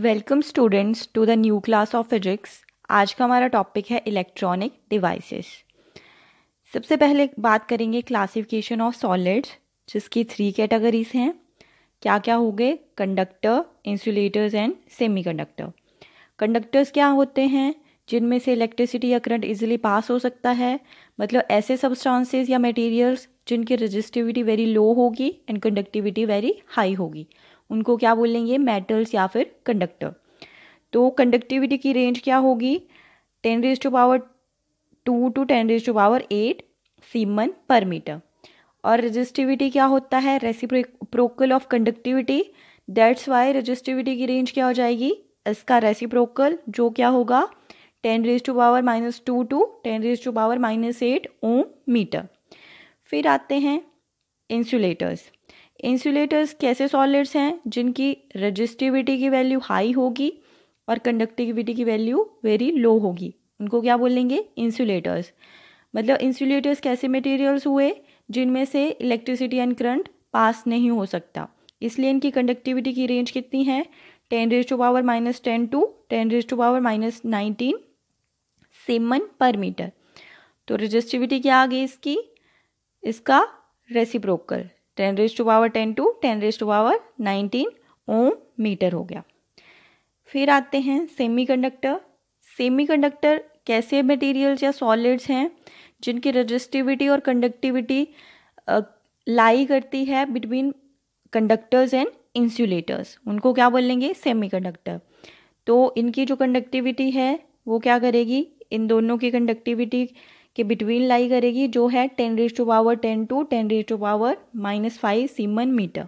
Welcome students to the new class of physics आज का हमारा टॉपिक है इलेक्ट्रॉनिक डिवाइसेस सबसे पहले बात करेंगे क्लासिफिकेशन ऑफ सॉलिड्स जिसकी थ्री कैटेगरीज हैं क्या क्या हो गए conductor insulators and semiconductor conductors क्या होते हैं जिनमें से इलेक्ट्रिसिटी या करंट इजिली पास हो सकता है मतलब ऐसे सब्सटेंसेस या मटेरियल्स जिनकी रजिस्टिविटी वेरी लो होगी एंड कंडक्टिविटी वेरी हाई होगी उनको क्या बोलेंगे मेटल्स या फिर कंडक्टर तो कंडक्टिविटी की रेंज क्या होगी ten raise to power two to ten raise to power eight siemens per metre और रजिस्टिविटी क्या होता है reciprocal of conductivity that's why resistivity की रेंज क्या हो जाएगी इसका रेसिप्रोकल जो क्या होगा ten raise to power minus two to ten raise to power minus eight ohm metre फिर आते हैं इंसुलेटर्स इंसुलेटर्स कैसे सॉलिड्स हैं जिनकी रजिस्टिविटी की वैल्यू हाई होगी और कंडक्टिविटी की वैल्यू वेरी लो होगी उनको क्या बोलेंगे इंसुलेटर्स मतलब इंसुलेटर्स कैसे मटेरियल्स हुए जिनमें से इलेक्ट्रिसिटी एंड करंट पास नहीं हो सकता इसलिए इनकी कंडक्टिविटी की रेंज कितनी है ten raise to power minus ten to ten raise to power minus nineteen siemens per metre तो रजिस्टिविटी क्या आ गई इसकी इसका reciprocal ten raise to power ten to ten raise to power nineteen ohm metre हो गया फिर आते हैं सेमीकंडक्टर सेमीकंडक्टर कैसे मटेरियल्स या सॉलिड्स हैं जिनकी रजिस्टिविटी और कंडक्टिविटी लाई करती है बिटवीन कंडक्टर्स एंड इंसुलेटर्स उनको क्या बोलेंगे सेमीकंडक्टर तो इनकी जो कंडक्टिविटी है वो क्या करेगी इन दोनों की कंडक्टिविटी के बिटवीन लाई करेगी जो है ten raise to power ten to ten raise to power minus five siemens metre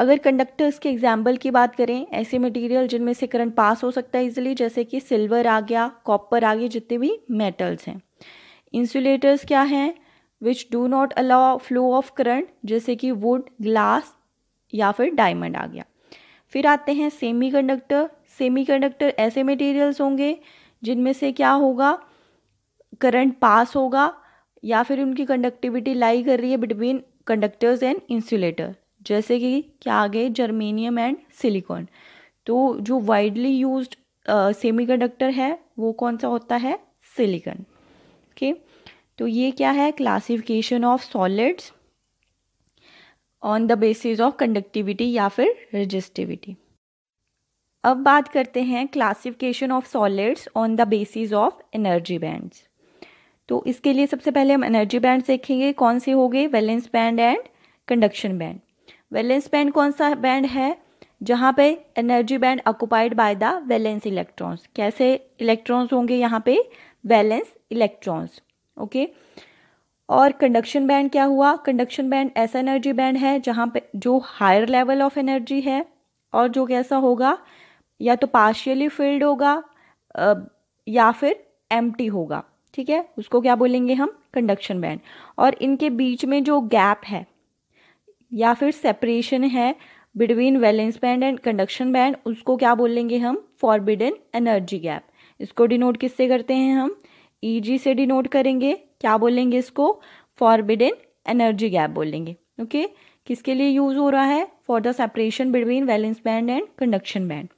अगर कंडक्टर्स के एग्जाम्पल की बात करें ऐसे मटेरियल जिनमें से करंट पास हो सकता है इजिली जैसे कि सिल्वर आ गया कॉपर आ गया जितने भी मेटल्स हैं इंसुलेटर्स क्या हैं which do not allow flow of current जैसे कि वुड ग्लास या फिर डायमंड आ गया फिर आते हैं सेमी कंडक्टर सेमी कंडक्टर ऐसे मटेरियल्स होंगे जिनमें से क्या होगा करंट पास होगा या फिर उनकी कंडक्टिविटी लाई कर रही है बिटवीन कंडक्टर्स एंड इंसुलेटर जैसे कि क्या आ गए जर्मेनियम एंड सिलिकॉन तो जो वाइडली यूज सेमी कंडक्टर है वो कौन सा होता है सिलिकॉन ओके okay? तो ये क्या है classification of solids on the basis of conductivity या फिर रजिस्टिविटी अब बात करते हैं classification of solids on the basis of energy bands तो इसके लिए सबसे पहले हम एनर्जी बैंड देखेंगे कौन से हो गए valence band and conduction band valence band कौन सा बैंड है जहाँ पे energy band occupied by the valence electrons कैसे इलेक्ट्रॉन्स होंगे यहाँ पे वैलेंस इलेक्ट्रॉन्स ओके और कंडक्शन बैंड क्या हुआ कंडक्शन बैंड ऐसा एनर्जी बैंड है जहाँ पे जो हायर लेवल ऑफ एनर्जी है और जो कैसा होगा या तो पार्शियली फिल्ड होगा या फिर एम्प्टी होगा ठीक है उसको क्या बोलेंगे हम कंडक्शन बैंड और इनके बीच में जो गैप है या फिर सेपरेशन है between valence band and conduction band उसको क्या बोलेंगे हम फॉरबिडन एनर्जी गैप इसको डिनोट किससे करते हैं हम ई e जी से डिनोट करेंगे क्या बोलेंगे इसको फॉरबिडन एनर्जी गैप बोलेंगे ओके किसके लिए यूज हो रहा है for the separation between valence band and conduction band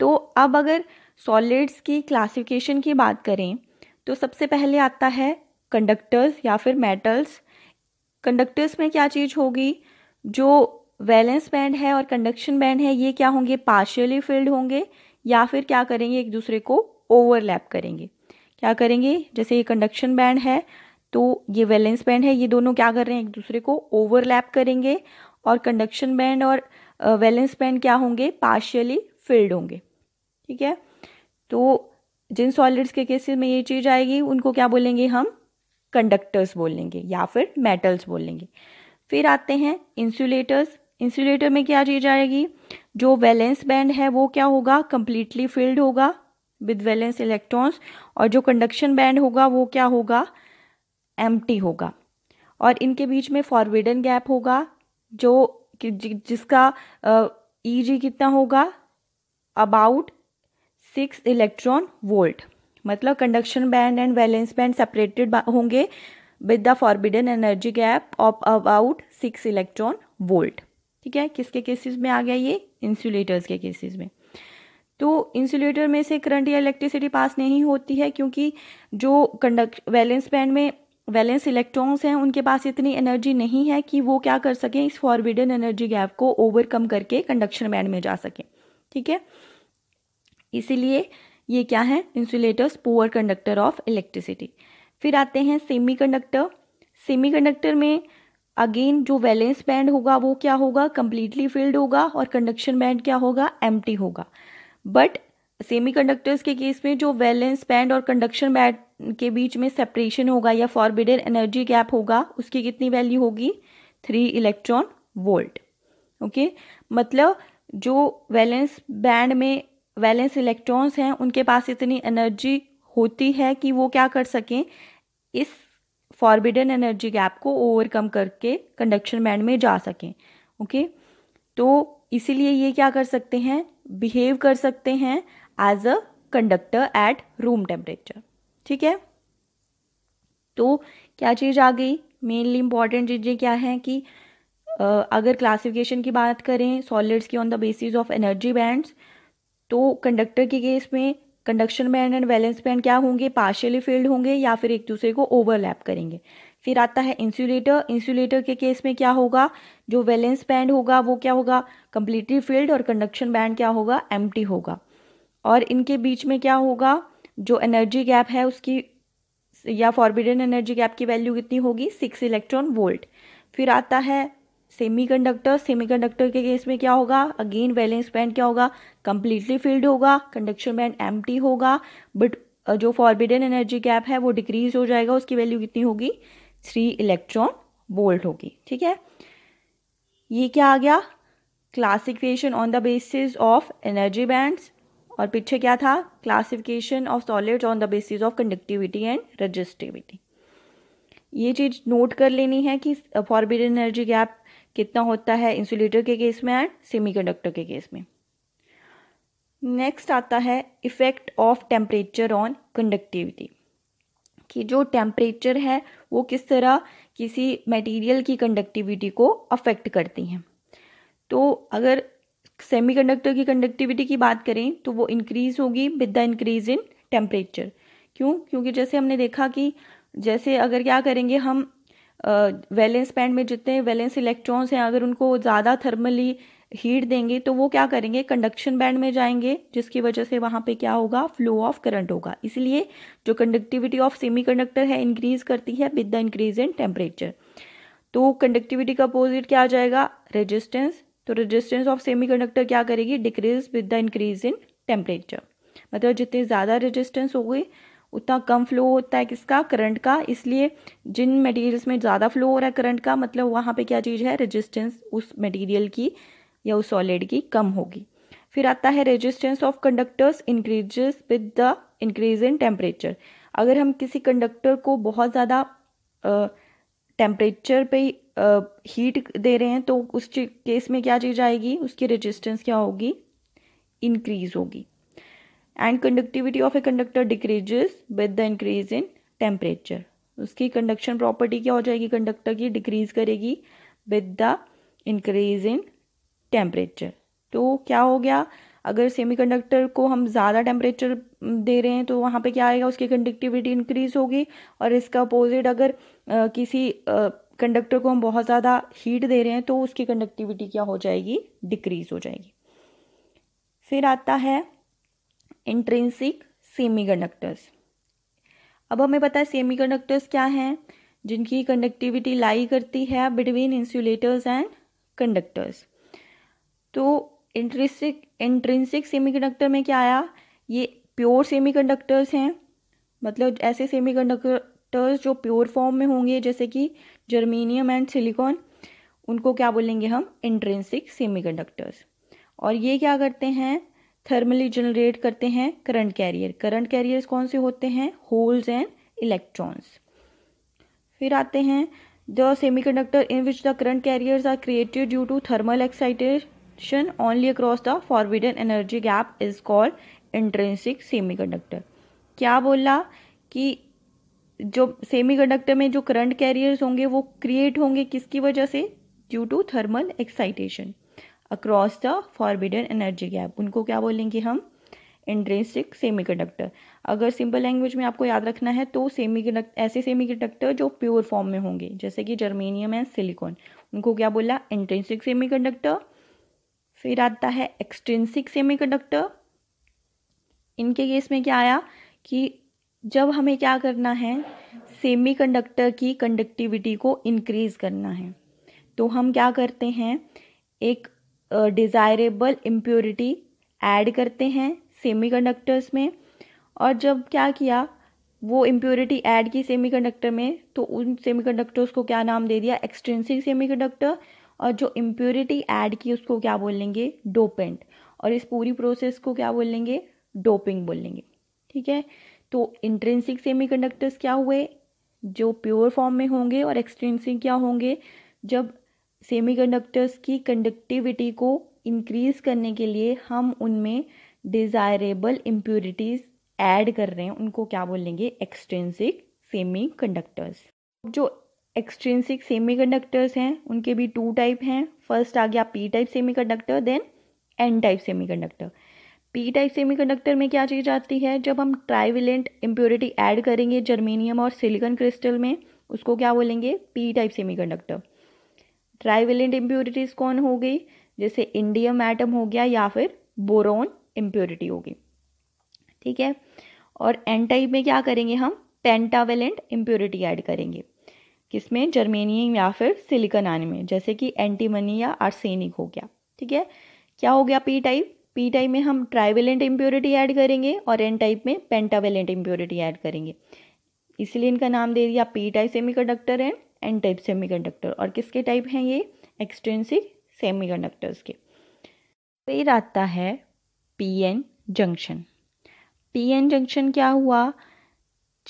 तो अब अगर सॉलिड्स की क्लासिफिकेशन की बात करें तो सबसे पहले आता है कंडक्टर्स या फिर मेटल्स कंडक्टर्स में क्या चीज़ होगी जो वैलेंस बैंड है और कंडक्शन बैंड है ये क्या होंगे पार्शियली फिल्ड होंगे या फिर क्या करेंगे एक दूसरे को ओवरलैप करेंगे क्या करेंगे जैसे ये कंडक्शन बैंड है तो ये वैलेंस बैंड है ये दोनों क्या कर रहे हैं एक दूसरे को ओवरलैप करेंगे और कंडक्शन बैंड और वैलेंस बैंड क्या होंगे पार्शियली फिल्ड होंगे ठीक है तो जिन सॉलिड्स के केसेस में ये चीज़ आएगी उनको क्या बोलेंगे हम कंडक्टर्स बोलेंगे या फिर मेटल्स बोलेंगे फिर आते हैं इंसुलेटर्स इंसुलेटर में क्या चीज़ आएगी जो वैलेंस बैंड है वो क्या होगा कंप्लीटली फिल्ड होगा विद वैलेंस इलेक्ट्रॉन्स और जो कंडक्शन बैंड होगा वो क्या होगा एम होगा और इनके बीच में फॉरविडन गैप होगा जो जिसका ई uh, जी कितना होगा अबाउट सिक्स इलेक्ट्रॉन वोल्ट मतलब conduction band and valence band separated होंगे with the forbidden energy gap of about six electron volt ठीक है किसके केसेस में आ गया ये इंसुलेटर्स के केसेस में तो इंसुलेटर में से करंट या इलेक्ट्रिसिटी पास नहीं होती है क्योंकि जो कंडक्ट वैलेंस बैंड में वैलेंस इलेक्ट्रॉन्स हैं उनके पास इतनी एनर्जी नहीं है कि वो क्या कर सकें इस फॉरबिडन एनर्जी गैप को ओवरकम करके कंडक्शन बैंड में जा सकें ठीक है इसीलिए ये क्या है insulators poor conductor of electricity फिर आते हैं सेमीकंडक्टर सेमीकंडक्टर में अगेन जो वैलेंस बैंड होगा वो क्या होगा कम्प्लीटली फिल्ड होगा और कंडक्शन बैंड क्या होगा एम होगा बट सेमीकंडक्टर्स के केस में जो वैलेंस बैंड और कंडक्शन बैंड के बीच में सेपरेशन होगा या फॉरबिडेड एनर्जी गैप होगा उसकी कितनी वैल्यू होगी थ्री इलेक्ट्रॉन वोल्ट ओके मतलब जो वैलेंस बैंड में वैलेंस इलेक्ट्रॉन्स हैं उनके पास इतनी एनर्जी होती है कि वो क्या कर सकें इस फॉरबिडन एनर्जी गैप को ओवरकम करके कंडक्शन बैंड में जा सकें ओके तो इसीलिए ये क्या कर सकते हैं बिहेव कर सकते हैं as a conductor at room temperature ठीक है तो क्या चीज़ आ गई मेनली इंपॉर्टेंट चीज़ें क्या हैं कि अगर क्लासिफिकेशन की बात करें सॉलिड्स की on the basis of energy bands तो कंडक्टर के केस में conduction band and valence band क्या होंगे पार्शियली फील्ड होंगे या फिर एक दूसरे को ओवरलैप करेंगे फिर आता है इंसुलेटर इंसुलेटर के केस में क्या होगा जो वैलेंस बैंड होगा वो क्या होगा कंप्लीटली फील्ड और कंडक्शन बैंड क्या होगा एम होगा और इनके बीच में क्या होगा जो एनर्जी गैप है उसकी या फॉरबिडन एनर्जी गैप की वैल्यू कितनी होगी सिक्स इलेक्ट्रॉन वोल्ट फिर आता है सेमीकंडक्टर सेमीकंडक्टर के केस में क्या होगा अगेन वैलेंस बैंड क्या होगा कंप्लीटली फिल्ड होगा कंडक्शन बैंड एम होगा बट जो फॉरबिडन एनर्जी गैप है वो डिक्रीज हो जाएगा उसकी वैल्यू कितनी होगी थ्री इलेक्ट्रॉन वोल्ट होगी ठीक है ये क्या आ गया classification on the basis of energy bands और पीछे क्या था classification of solids on the basis of conductivity and resistivity ये चीज़ नोट कर लेनी है कि फॉरबिडन एनर्जी गैप कितना होता है इंसुलेटर के केस में एंड सेमीकंडक्टर के केस में नेक्स्ट आता है effect of temperature on conductivity कि जो टेम्परेचर है वो किस तरह किसी मटेरियल की कंडक्टिविटी को अफेक्ट करती हैं तो अगर सेमीकंडक्टर की कंडक्टिविटी की बात करें तो वो इंक्रीज होगी with the increase in temperature क्यों क्योंकि जैसे हमने देखा कि जैसे अगर क्या करेंगे हम वैलेंस बैंड में जितने वैलेंस इलेक्ट्रॉन्स हैं अगर उनको ज़्यादा थर्मली हीट देंगे तो वो क्या करेंगे कंडक्शन बैंड में जाएंगे जिसकी वजह से वहाँ पे क्या होगा फ्लो ऑफ करंट होगा इसलिए जो कंडक्टिविटी ऑफ सेमीकंडक्टर है इंक्रीज करती है with the increase in temperature तो कंडक्टिविटी का अपोजिट क्या आ जाएगा रेजिस्टेंस तो रेजिस्टेंस ऑफ सेमीकंडक्टर क्या करेगी decrease with the increase in temperature मतलब जितने ज़्यादा रेजिस्टेंस गए उतना कम फ्लो होता है किसका करंट का इसलिए जिन मटेरियल्स में ज़्यादा फ्लो हो रहा है करंट का मतलब वहाँ पे क्या चीज़ है रेजिस्टेंस उस मटेरियल की या उस सॉलिड की कम होगी फिर आता है resistance of conductors increases with the increase in temperature अगर हम किसी कंडक्टर को बहुत ज़्यादा टेम्परेचर पे हीट दे रहे हैं तो उस केस में क्या चीज़ आएगी उसकी रेजिस्टेंस क्या होगी इंक्रीज होगी and conductivity of a conductor decreases with the increase in temperature उसकी कंडक्शन प्रॉपर्टी क्या हो जाएगी कंडक्टर की डिक्रीज करेगी with the increase in temperature तो क्या हो गया अगर सेमीकंडक्टर को हम ज़्यादा टेम्परेचर दे रहे हैं तो वहाँ पे क्या आएगा उसकी कंडक्टिविटी इंक्रीज होगी और इसका अपोजिट अगर आ, किसी कंडक्टर को हम बहुत ज़्यादा हीट दे रहे हैं तो उसकी कंडक्टिविटी क्या हो जाएगी डिक्रीज हो जाएगी फिर आता है इंट्रेंसिक कंडक्टर्स अब हमें पता है सेमी कंडक्टर्स क्या हैं जिनकी कंडक्टिविटी लाई करती है बिटवीन इंसुलेटर्स एंड कंडक्टर्स तो इंट्रेंसिक इंट्रेंसिक कंडक्टर में क्या आया ये प्योर सेमी कंडक्टर्स हैं मतलब ऐसे सेमी कंडक्टर्स जो प्योर फॉर्म में होंगे जैसे कि जर्मीनियम एंड सिलिकॉन उनको क्या बोलेंगे हम इंट्रेंसिक कंडक्टर्स और ये क्या करते हैं थर्मली जनरेट करते हैं करंट कैरियर करंट कैरियर्स कौन से होते हैं होल्स एंड इलेक्ट्रॉन्स फिर आते हैं the semiconductor in which the current carriers are created due to thermal excitation only across the forbidden energy gap is called intrinsic semiconductor क्या बोला कि जो सेमी कंडक्टर में जो करंट कैरियर्स होंगे वो क्रिएट होंगे किसकी वजह से due to thermal excitation across the forbidden energy gap उनको क्या बोलेंगे हम इंट्रेंसिक सेमी कंडक्टर अगर सिंपल लैंग्वेज में आपको याद रखना है तो सेमी ऐसे सेमी कंडक्टर जो प्योर फॉर्म में होंगे जैसे कि जर्मेनियम एंड सिलिकॉन उनको क्या बोला इंट्रेंसिक सेमी कंडक्टर फिर आता है एक्सट्रेंसिक सेमी कंडक्टर इनके केस में क्या आया कि जब हमें क्या करना है सेमी कंडक्टर की कंडक्टिविटी को इनक्रीज करना है तो हम क्या करते हैं एक डिज़ायरेबल इम्प्योरिटी ऐड करते हैं सेमीकंडक्टर्स में और जब क्या किया वो इम्प्योरिटी ऐड की सेमीकंडक्टर में तो उन सेमीकंडक्टर्स को क्या नाम दे दिया एक्सट्रेंसिक सेमीकंडक्टर और जो इम्प्योरिटी ऐड की उसको क्या बोलेंगे डोपेंट और इस पूरी प्रोसेस को क्या बोलेंगे डोपिंग बोलेंगे ठीक है तो इंट्रेंसिक सेमीकंडक्टर्स क्या हुए जो प्योर फॉर्म में होंगे और एक्सट्रेंसिक क्या होंगे जब सेमीकंडक्टर्स की कंडक्टिविटी को इंक्रीज करने के लिए हम उनमें डिज़ायरेबल इम्प्योरिटीज़ ऐड कर रहे हैं उनको क्या बोलेंगे एक्सट्रेंसिक सेमी कंडक्टर्स जो एक्सट्रेंसिक सेमी कंडक्टर्स हैं उनके भी टू टाइप हैं फर्स्ट आ गया P type semiconductor then N type semiconductor P type semiconductor में क्या चीज़ आती है जब हम ट्राइविलेंट इम्प्योरिटी ऐड करेंगे जर्मेनियम और सिलिकॉन क्रिस्टल में उसको क्या बोलेंगे P type semiconductor trivalent impurities कौन हो गई जैसे इंडियम एटम हो गया या फिर बोरोन इम्प्योरिटी होगी ठीक है और एन टाइप में क्या करेंगे हम पेंटावेलेंट इम्प्योरिटी ऐड करेंगे किसमें जर्मेनियम या फिर सिलिकन आने में जैसे कि एंटीमनी या आर्सेनिक हो गया ठीक है क्या हो गया पी टाइप पी टाइप में हम ट्राइवेलेंट इम्प्योरिटी ऐड करेंगे और एन टाइप में पेंटावेलेंट इम्प्योरिटी ऐड करेंगे इसलिए इनका नाम दे दिया पी टाइप कंडक्टर है एन टाइप सेमीकंडक्टर और किसके टाइप हैं ये एक्सटेंसिक सेमीकंडक्टर्स के फिर तो आता है पीएन जंक्शन पीएन जंक्शन क्या हुआ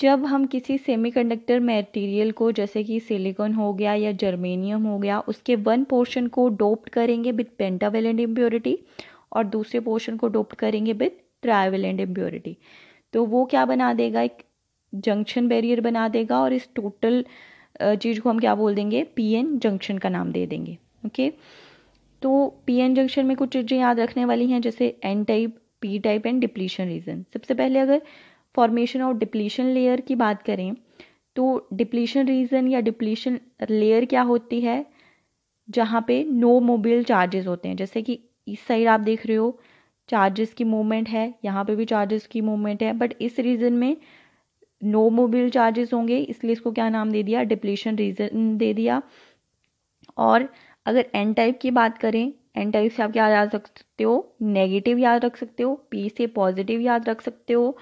जब हम किसी सेमीकंडक्टर मटेरियल को जैसे कि सिलिकॉन हो गया या जर्मेनियम हो गया उसके वन पोर्शन को डोप्ट करेंगे विद पेंटावेलेंट इम्प्योरिटी और दूसरे पोर्शन को डोप्ट करेंगे विद ट्राइवेलेंट इम्प्योरिटी तो वो क्या बना देगा एक जंक्शन बैरियर बना देगा और इस टोटल चीज़ को हम क्या बोल देंगे पीएन जंक्शन का नाम दे देंगे ओके तो पीएन जंक्शन में कुछ चीज़ें याद रखने वाली हैं जैसे N type P type and depletion region सबसे पहले अगर फॉर्मेशन और डिप्लीशन लेयर की बात करें तो डिप्लीशन रीजन या डिप्लीशन लेयर क्या होती है जहाँ पे नो मोबाइल चार्जेस होते हैं जैसे कि इस साइड आप देख रहे हो चार्जेस की मूवमेंट है यहाँ पे भी चार्जेस की मूवमेंट है बट इस रीजन में नो मोबिल चार्जेस होंगे इसलिए इसको क्या नाम दे दिया डिप्लीशन रीजन दे दिया और अगर एन टाइप की बात करें एन टाइप से आप क्या याद रख सकते हो नेगेटिव याद रख सकते हो पी से पॉजिटिव याद रख सकते हो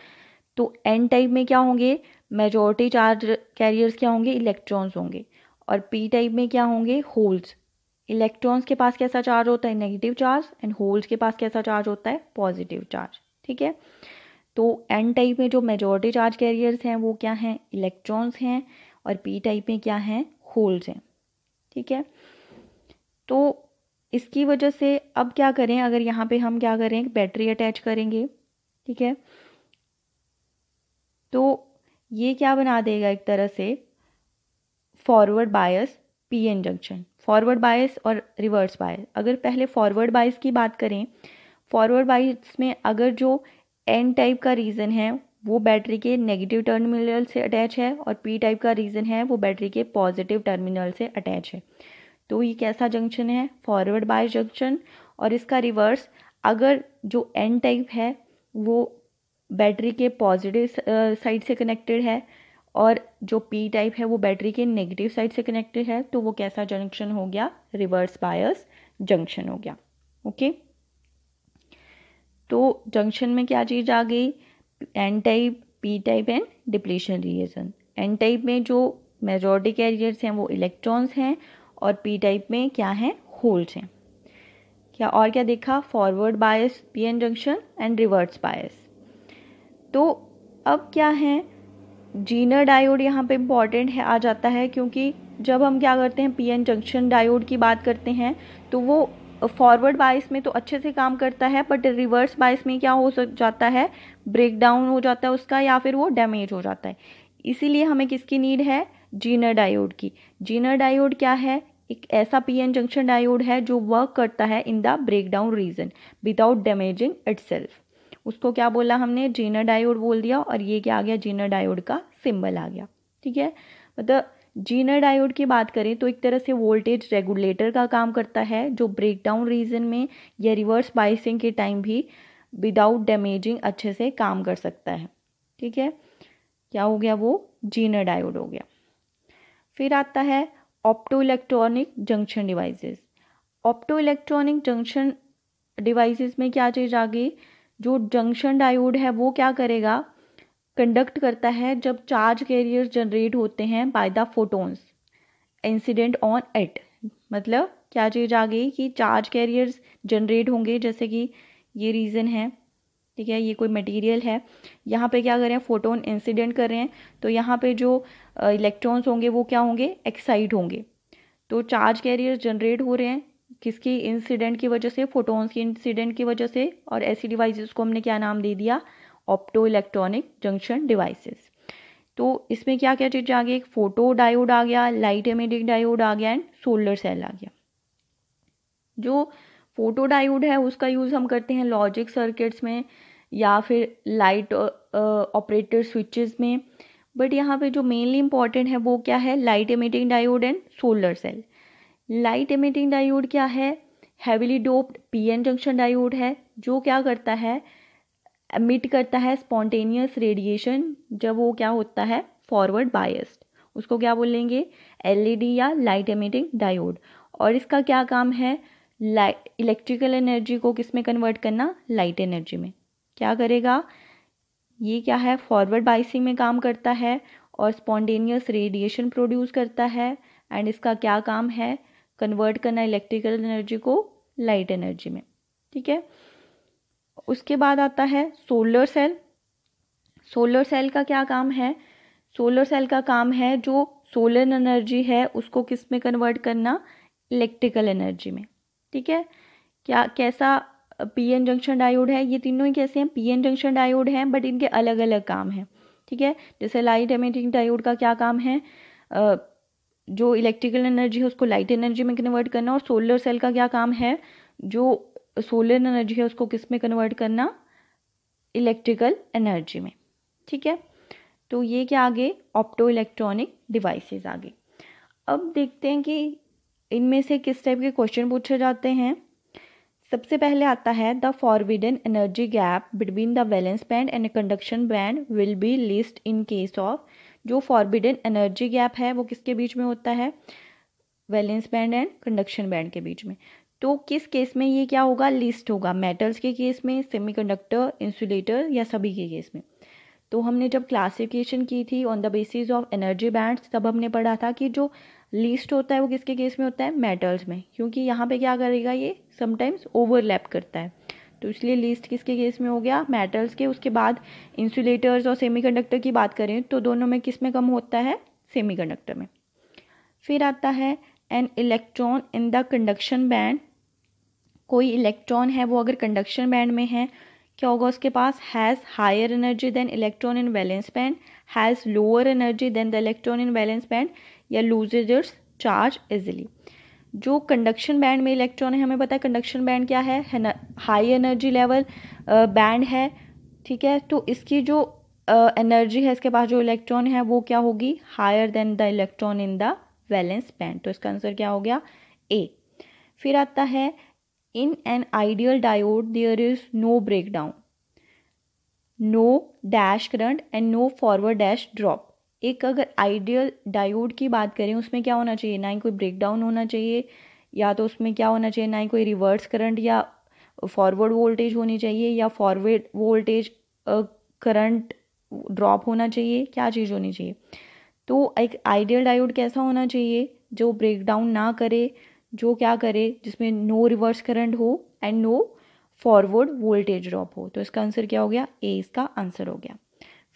तो एन टाइप में क्या होंगे मेजोरिटी चार्ज कैरियर्स क्या होंगे इलेक्ट्रॉन्स होंगे और पी टाइप में क्या होंगे होल्स इलेक्ट्रॉन्स के पास कैसा चार्ज होता है नेगेटिव चार्ज एंड होल्स के पास कैसा चार्ज होता है पॉजिटिव चार्ज ठीक है तो एन टाइप में जो मेजोरिटी चार्ज कैरियर्स हैं वो क्या हैं इलेक्ट्रॉन्स हैं और पी टाइप में क्या हैं होल्स हैं ठीक है तो इसकी वजह से अब क्या करें अगर यहाँ पे हम क्या करें बैटरी अटैच करेंगे ठीक है तो ये क्या बना देगा एक तरह से forward bias P N junction forward bias और रिवर्स बायस अगर पहले फॉरवर्ड बायस की बात करें फॉरवर्ड बायस में अगर जो एन टाइप का रीजन है वो बैटरी के नेगेटिव टर्मिनल से अटैच है और पी टाइप का रीजन है वो बैटरी के पॉजिटिव टर्मिनल से अटैच है तो ये कैसा जंक्शन है फॉरवर्ड बाय जंक्शन और इसका रिवर्स अगर जो एन टाइप है वो बैटरी के पॉजिटिव साइड से कनेक्टेड है और जो पी टाइप है वो बैटरी के नेगेटिव साइड से कनेक्टेड है तो वो कैसा जंक्शन हो गया रिवर्स बायस जंक्शन हो गया ओके okay? तो जंक्शन में क्या चीज़ आ गई N type P type and depletion region N type में जो मेजोरिटी कैरियर्स हैं वो इलेक्ट्रॉन्स हैं और पी टाइप में क्या हैं होल्स हैं क्या और क्या देखा forward bias P N junction and reverse bias तो अब क्या है जीनर डायोड यहाँ पे इम्पॉर्टेंट है आ जाता है क्योंकि जब हम क्या करते हैं पीएन जंक्शन डायोड की बात करते हैं तो वो फॉरवर्ड बाइस में तो अच्छे से काम करता है बट रिवर्स बाइस में क्या हो जाता है ब्रेक डाउन हो जाता है उसका या फिर वो डैमेज हो जाता है इसीलिए हमें किसकी नीड है जीनर डायोड की जीनर डायोड क्या है एक ऐसा पीएन जंक्शन डायोड है जो वर्क करता है in the breakdown region without damaging it उसको क्या बोला हमने जीनर डायोड बोल दिया और ये क्या आ गया जीनर डायोड का सिंबल आ गया ठीक है मतलब जीनर डायोड की बात करें तो एक तरह से वोल्टेज रेगुलेटर का काम करता है जो ब्रेकडाउन रीजन में या रिवर्स बाइसिंग के टाइम भी विदाउट डैमेजिंग अच्छे से काम कर सकता है ठीक है क्या हो गया वो जीनर डायोड हो गया फिर आता है opto electronic junction devices opto electronic junction devices में क्या चीज़ आ गई जो जंक्शन डायोड है वो क्या करेगा कंडक्ट करता है जब चार्ज कैरियर जनरेट होते हैं by the photons incident on at मतलब क्या चीज़ आ गई कि चार्ज कैरियर्स जनरेट होंगे जैसे कि ये रीज़न है ठीक है ये कोई मटेरियल है यहाँ पे क्या कर रहे हैं फोटोन इंसिडेंट कर रहे हैं तो यहाँ पे जो इलेक्ट्रॉन्स होंगे वो क्या होंगे एक्साइट होंगे तो चार्ज कैरियर जनरेट हो रहे हैं किसकी इंसिडेंट की वजह से फोटोन्स की इंसिडेंट की वजह से और ऐसी डिवाइसेस को हमने क्या नाम दे दिया ऑप्टो इलेक्ट्रॉनिक जंक्शन डिवाइसेस तो इसमें क्या क्या चीज़ें आ गई एक फोटो डायोड आ गया लाइट एमिटिंग डायोड आ गया एंड सोलर सेल आ गया जो फोटो डायोड है उसका यूज़ हम करते हैं लॉजिक सर्किट्स में या फिर लाइट ऑपरेटर स्विचेस में बट यहाँ पे जो मेनली इंपॉर्टेंट है वो क्या है light emitting diode and solar cell light emitting diode क्या है heavily doped PN junction diode है जो क्या करता है एमिट करता है स्पॉन्टेनियस रेडिएशन जब वो क्या होता है फॉरवर्ड बायस्ड उसको क्या बोलेंगे एलईडी e या लाइट एमिटिंग डायोड और इसका क्या काम है इलेक्ट्रिकल एनर्जी को किस में कन्वर्ट करना लाइट एनर्जी में क्या करेगा ये क्या है फॉरवर्ड बाइसिंग में काम करता है और स्पॉन्टेनियस रेडिएशन प्रोड्यूस करता है एंड इसका क्या काम है कन्वर्ट करना इलेक्ट्रिकल एनर्जी को लाइट एनर्जी में ठीक है उसके बाद आता है सोलर सेल सोलर सेल का क्या काम है सोलर सेल का काम है जो सोलर एनर्जी है उसको किस में कन्वर्ट करना इलेक्ट्रिकल एनर्जी में ठीक है क्या कैसा पीएन जंक्शन डायोड है ये तीनों ही कैसे हैं पीएन जंक्शन डायोड हैं बट इनके अलग अलग काम हैं ठीक है जैसे लाइट एमिटिंग डायोड का क्या काम है जो इलेक्ट्रिकल एनर्जी है उसको लाइट एनर्जी में कन्वर्ट करना और सोलर सेल का क्या काम है जो सोलर एनर्जी है उसको किस में कन्वर्ट करना इलेक्ट्रिकल एनर्जी में ठीक है तो ये क्या आगे ऑप्टो इलेक्ट्रॉनिक डिवाइसेस आगे अब देखते हैं कि इनमें से किस टाइप के क्वेश्चन पूछे जाते हैं सबसे पहले आता है the forbidden energy gap between the valence band and conduction band will be least in case of जो फॉरविडन एनर्जी गैप है वो किसके बीच में होता है valence band and conduction band के बीच में तो किस केस में ये क्या होगा लिस्ट होगा मेटल्स के केस में सेमीकंडक्टर इंसुलेटर या सभी के केस में तो हमने जब क्लासिफिकेशन की थी on the basis of energy bands तब हमने पढ़ा था कि जो लिस्ट होता है वो किसके केस में होता है मेटल्स में क्योंकि यहाँ पे क्या करेगा ये समटाइम्स ओवरलैप करता है तो इसलिए लिस्ट किसके केस में हो गया मेटल्स के उसके बाद इंसुलेटर्स और सेमी की बात करें तो दोनों में किस में कम होता है सेमी में फिर आता है an electron in the conduction band कोई इलेक्ट्रॉन है वो अगर कंडक्शन बैंड में है क्या होगा उसके पास has higher energy than electron in valence band has lower energy than the electron in valence band या लूज इट्स चार्ज इजिली जो कंडक्शन बैंड में इलेक्ट्रॉन है हमें पता है कंडक्शन बैंड क्या है हाई एनर्जी लेवल बैंड है ठीक है तो इसकी जो एनर्जी uh, है इसके पास जो इलेक्ट्रॉन है वो क्या होगी higher than the electron in the valence band तो इसका आंसर क्या हो गया ए फिर आता है in an ideal diode there is no breakdown no dash current and no forward dash drop एक अगर आइडियल डायोड की बात करें उसमें क्या होना चाहिए ना ही कोई ब्रेकडाउन होना चाहिए या तो उसमें क्या होना चाहिए ना ही कोई रिवर्स करंट या फॉरवर्ड वोल्टेज होनी चाहिए या फॉरवर्ड वोल्टेज करंट ड्रॉप होना चाहिए क्या चीज़ होनी चाहिए तो एक आइडियल डायोड कैसा होना चाहिए जो ब्रेकडाउन ना करे जो क्या करे जिसमें नो रिवर्स करंट हो and no forward voltage drop हो तो इसका आंसर क्या हो गया ए इसका आंसर हो गया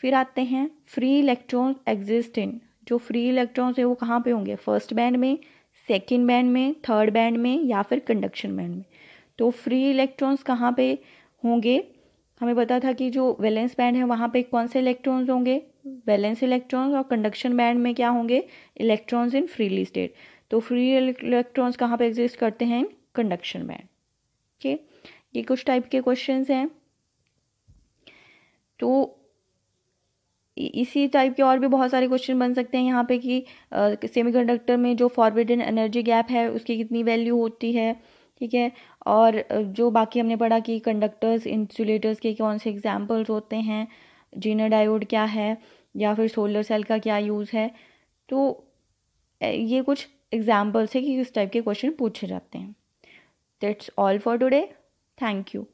फिर आते हैं फ्री इलेक्ट्रॉन्स एग्जिस्ट इन जो फ्री इलेक्ट्रॉन्स है वो कहाँ पे होंगे फर्स्ट बैंड में सेकेंड बैंड में थर्ड बैंड में या फिर कंडक्शन बैंड में तो फ्री इलेक्ट्रॉन्स कहाँ पे होंगे हमें पता था कि जो वैलेंस बैंड है वहाँ पे कौन से इलेक्ट्रॉन्स होंगे वैलेंस इलेक्ट्रॉन्स और कंडक्शन बैंड में क्या होंगे इलेक्ट्रॉन्स इन फ्रीली स्टेट तो फ्री इलेक्ट्रॉन्स कहाँ पे एग्जिस्ट करते हैं कंडक्शन में ओके ये कुछ टाइप के क्वेश्चन हैं तो इसी टाइप के और भी बहुत सारे क्वेश्चन बन सकते हैं यहाँ पे कि सेमीकंडक्टर में जो फॉरवर्डन एनर्जी गैप है उसकी कितनी वैल्यू होती है ठीक है और जो बाकी हमने पढ़ा कि कंडक्टर्स इंसुलेटर्स के कौन से एग्जाम्पल्स होते हैं जीनर डायोड क्या है या फिर सोलर सेल का क्या यूज़ है तो ये कुछ एग्जाम्पल्स है कि उस टाइप के क्वेश्चन पूछे जाते हैं that's all for today thank you